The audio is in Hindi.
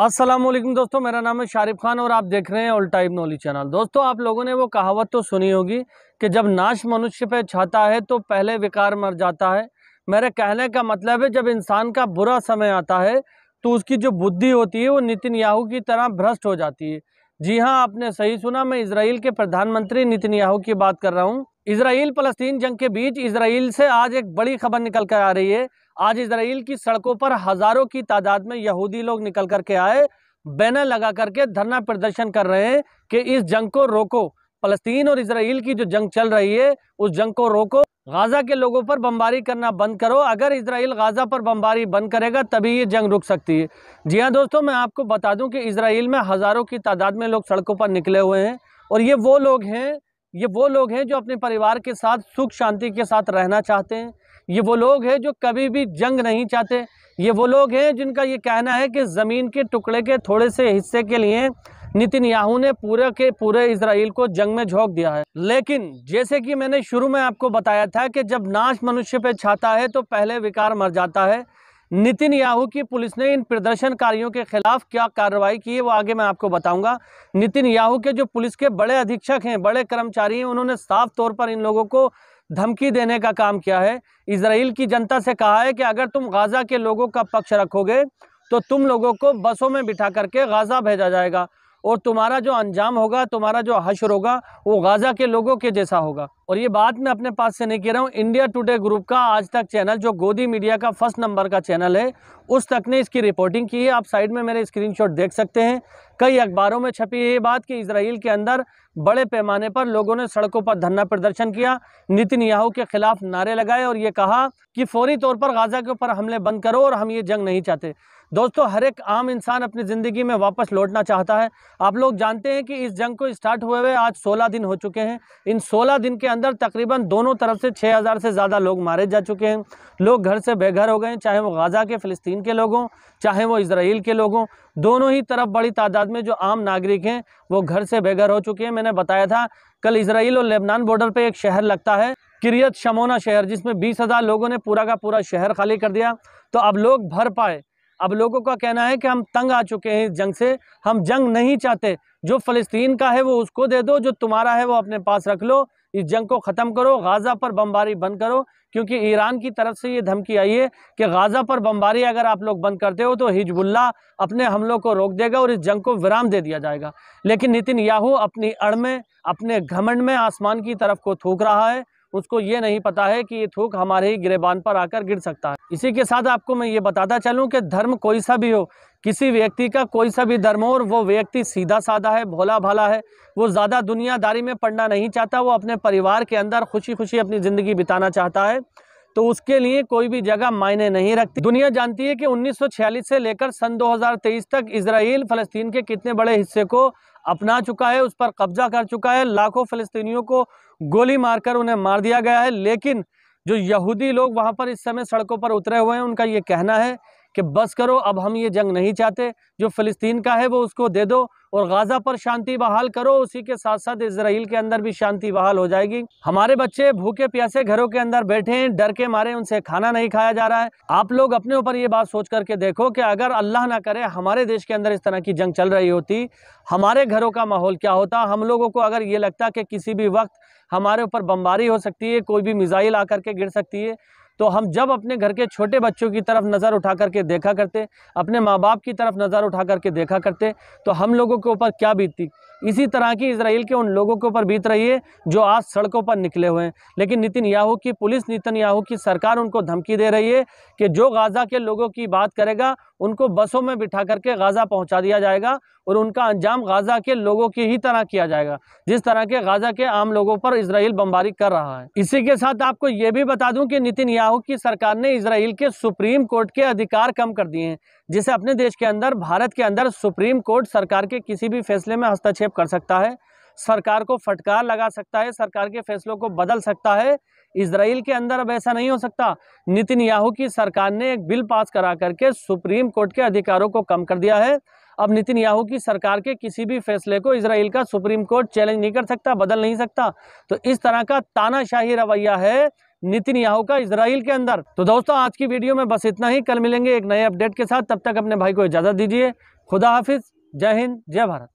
असलम दोस्तों मेरा नाम है शारिफ खान और आप देख रहे हैं ऑल टाइम नॉलेज चैनल दोस्तों आप लोगों ने वो कहावत तो सुनी होगी कि जब नाश मनुष्य पे छाता है तो पहले विकार मर जाता है मेरे कहने का मतलब है जब इंसान का बुरा समय आता है तो उसकी जो बुद्धि होती है वो नितिन याहू की तरह भ्रष्ट हो जाती है जी हाँ आपने सही सुना मैं इसराइल के प्रधानमंत्री नितिन याहू की बात कर रहा हूँ इसराइल फलस्तीन जंग के बीच इसराइल से आज एक बड़ी खबर निकल कर आ रही है आज इसराइल की सड़कों पर हजारों की तादाद में यहूदी लोग निकल करके आए बैनर लगा करके धरना प्रदर्शन कर रहे हैं कि इस जंग को रोको फलस्तीन और इसराइल की जो जंग चल रही है उस जंग को रोको गाजा के लोगों पर बमबारी करना बंद करो अगर इसराइल गाजा पर बमबारी बंद करेगा तभी ये जंग रुक सकती है जी हाँ दोस्तों मैं आपको बता दूं कि इसराइल में हज़ारों की तादाद में लोग सड़कों पर निकले हुए हैं और ये वो लोग हैं ये वो लोग हैं जो अपने परिवार के साथ सुख शांति के साथ रहना चाहते हैं ये वो लोग हैं जो कभी भी जंग नहीं चाहते ये वो लोग हैं जिनका ये कहना है कि ज़मीन के टुकड़े के थोड़े से हिस्से के लिए नितिन याहू ने पूरे के पूरे इसराइल को जंग में झोंक दिया है लेकिन जैसे कि मैंने शुरू में आपको बताया था कि जब नाश मनुष्य पे छाता है तो पहले विकार मर जाता है नितिन याहू की पुलिस ने इन प्रदर्शनकारियों के खिलाफ क्या कार्रवाई की है वो आगे मैं आपको बताऊंगा नितिन याहू के जो पुलिस के बड़े अधीक्षक हैं बड़े कर्मचारी हैं उन्होंने साफ तौर पर इन लोगों को धमकी देने का काम किया है इसराइल की जनता से कहा है कि अगर तुम गाज़ा के लोगों का पक्ष रखोगे तो तुम लोगों को बसों में बिठा करके गाज़ा भेजा जाएगा और तुम्हारा जो अंजाम होगा तुम्हारा जो हशर होगा वो गाज़ा के लोगों के जैसा होगा और ये बात मैं अपने पास से नहीं कह रहा हूँ इंडिया टुडे ग्रुप का आज तक चैनल जो गोदी मीडिया का फर्स्ट नंबर का चैनल है उस तक ने इसकी रिपोर्टिंग की है आप साइड में मेरे स्क्रीन देख सकते हैं कई अखबारों में छपी है ये बात कि इसराइल के अंदर बड़े पैमाने पर लोगों ने सड़कों पर धरना प्रदर्शन किया नितिन याहू के खिलाफ नारे लगाए और ये कहा कि फौरी तौर पर गाजा के ऊपर हमले बंद करो और हम ये जंग नहीं चाहते दोस्तों हर एक आम इंसान अपनी ज़िंदगी में वापस लौटना चाहता है आप लोग जानते हैं कि इस जंग को स्टार्ट हुए हुए आज 16 दिन हो चुके हैं इन 16 दिन के अंदर तकरीबन दोनों तरफ से 6000 से ज़्यादा लोग मारे जा चुके हैं लोग घर से बेघर हो गए हैं चाहे वो गाज़ा के फ़लस्तीन के लोगों चाहे वो इसराइल के लोगों दोनों ही तरफ बड़ी तादाद में जो आम नागरिक हैं वो घर से बेघर हो चुके हैं मैंने बताया था कल इसराइल और लेबनान बॉर्डर पर एक शहर लगता है किरियत शमोना शहर जिसमें बीस हज़ार लोगों ने पूरा का पूरा शहर खाली कर दिया तो अब लोग भर पाए अब लोगों का कहना है कि हम तंग आ चुके हैं इस जंग से हम जंग नहीं चाहते जो फ़लस्तीन का है वो उसको दे दो जो तुम्हारा है वो अपने पास रख लो इस जंग को ख़त्म करो गाज़ा पर बमबारी बंद करो क्योंकि ईरान की तरफ से ये धमकी आई है कि गाज़ा पर बमबारी अगर आप लोग बंद करते हो तो हिजबुल्ला अपने हमलों को रोक देगा और इस जंग को विराम दे दिया जाएगा लेकिन नितिन याहू अपनी अड़ में अपने घमंड में आसमान की तरफ को थूक रहा है उसको ये नहीं पता है कि ये थूक हमारे ही गिरेबान पर आकर गिर सकता है इसी के साथ आपको मैं ये बताता चलूँ कि धर्म कोई सा भी हो किसी व्यक्ति का कोई सा भी धर्म हो और वो व्यक्ति सीधा साधा है भोला भाला है वो ज़्यादा दुनियादारी में पढ़ना नहीं चाहता वो अपने परिवार के अंदर खुशी खुशी अपनी ज़िंदगी बिताना चाहता है तो उसके लिए कोई भी जगह मायने नहीं रखती दुनिया जानती है कि 1946 से लेकर सन 2023 तक इसराइल फ़लस्तीन के कितने बड़े हिस्से को अपना चुका है उस पर कब्जा कर चुका है लाखों फ़लस्तियों को गोली मारकर उन्हें मार दिया गया है लेकिन जो यहूदी लोग वहाँ पर इस समय सड़कों पर उतरे हुए हैं उनका ये कहना है कि बस करो अब हम ये जंग नहीं चाहते जो फ़लस्तीन का है वो उसको दे दो और गाज़ा पर शांति बहाल करो उसी के साथ साथ इसराइल के अंदर भी शांति बहाल हो जाएगी हमारे बच्चे भूखे प्यासे घरों के अंदर बैठे हैं डर के मारे उनसे खाना नहीं खाया जा रहा है आप लोग अपने ऊपर ये बात सोच करके देखो कि अगर अल्लाह ना करे हमारे देश के अंदर इस तरह की जंग चल रही होती हमारे घरों का माहौल क्या होता हम लोगों को अगर ये लगता कि किसी भी वक्त हमारे ऊपर बमबारी हो सकती है कोई भी मिज़ाइल आकर के गिर सकती है तो हम जब अपने घर के छोटे बच्चों की तरफ नज़र उठा करके देखा करते अपने माँ बाप की तरफ नज़र उठा करके देखा करते तो हम लोगों के ऊपर क्या बीतती इसी तरह की इसराइल के उन लोगों के ऊपर बीत रही है जो आज सड़कों पर निकले हुए हैं लेकिन नितिन याहू की पुलिस नितिन याहू की सरकार उनको धमकी दे रही है कि जो गाज़ा के लोगों की बात करेगा उनको बसों में बिठा करके गाज़ा पहुंचा दिया जाएगा और उनका अंजाम गाज़ा के लोगों की ही तरह किया जाएगा जिस तरह के गाज़ा के आम लोगों पर इसराइल बमबारी कर रहा है इसी के साथ आपको ये भी बता दूं कि नितिन याहू की सरकार ने इसराइल के सुप्रीम कोर्ट के अधिकार कम कर दिए हैं जिसे अपने देश के अंदर भारत के अंदर सुप्रीम कोर्ट सरकार के किसी भी फैसले में हस्तक्षेप हस्तक्षेप कर सकता है सरकार को फटकार लगा सकता है सरकार के फैसलों को बदल सकता है इसराइल के अंदर अब ऐसा नहीं हो सकता नितिन याहू की सरकार ने एक बिल पास करा करके सुप्रीम कोर्ट के अधिकारों को कम कर दिया है अब नितिन याहू की सरकार के किसी भी फैसले को इसराइल का सुप्रीम कोर्ट चैलेंज नहीं कर सकता बदल नहीं सकता तो इस तरह का तानाशाही रवैया है नितिन याहू का इसराइल के अंदर तो दोस्तों आज की वीडियो में बस इतना ही कल मिलेंगे एक नए अपडेट के साथ तब तक अपने भाई को इजाज़त दीजिए खुदा हाफिज़ जय हिंद जय भारत